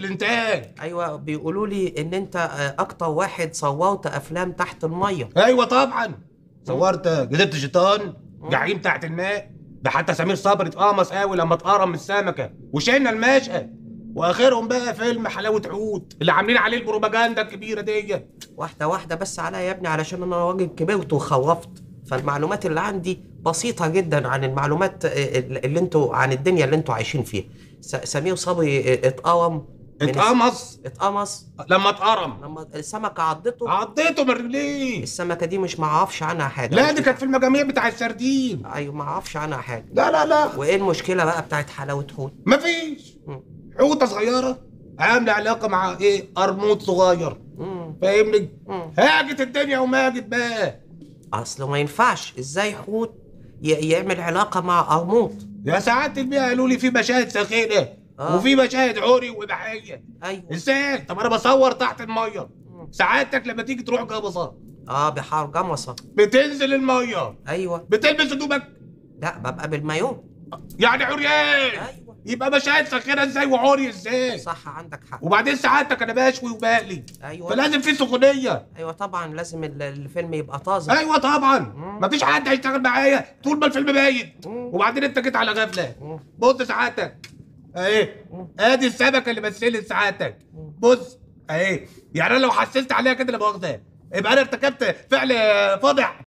الانتاج ايوه بيقولوا لي ان انت آه، اكتر واحد صورت افلام تحت الميه ايوه طبعا صورت آه، جزيره الشيطان جحيم تحت الماء ده حتى سمير صبري اتقمص قوي لما اتقرم من السمكه وشلنا المشهد واخرهم بقى فيلم حلاوه عود اللي عاملين عليه البروباجندا الكبيره دي واحده واحده بس عليا يا ابني علشان انا راجل كبرت وخوفت فالمعلومات اللي عندي بسيطه جدا عن المعلومات آه، اللي انتوا عن الدنيا اللي انتوا عايشين فيها سمير صبري اتقرم اتقمص اتقمص لما اتقرم لما السمكه عضته عضته من رجليه السمكه دي مش معرفش عنها حاجه لا دي كانت في المجاميع بتاع السردين ايوه معرفش عنها حاجه لا لا لا وايه المشكله بقى بتاعت حلاوه حوت مفيش حوته صغيره عامله علاقه مع ايه قرموط صغير فاهمني هاجت الدنيا وماجت بقى اصل ما ينفعش ازاي حوت يعمل علاقه مع قرموط يا سعاده البيئه قالوا لي في مشاهد ساخنه آه. وفي مشاهد عوري واباحيه ايوه ازاي طب انا بصور تحت الميه سعادتك لما تيجي تروح جمصه اه بحار جمصه بتنزل الميه ايوه بتلبس هدومك لا ببقى بالمايو يعني عريان ايوه يبقى مشاهد ساخنه ازاي وعوري ازاي صح عندك حق وبعدين سعادتك انا بشوي وبقلي ايوه فلازم في سخونيه ايوه طبعا لازم الفيلم يبقى طازج ايوه طبعا مم. مفيش حد هيشتغل معايا طول ما الفيلم بايت وبعدين انت جيت على غفله بص سعادتك اهي ادي السمكه اللي مثلت ساعاتك بص اهي يعني انا لو حسست عليها كده لا مؤاخذه يبقى انا ارتكبت فعل فضح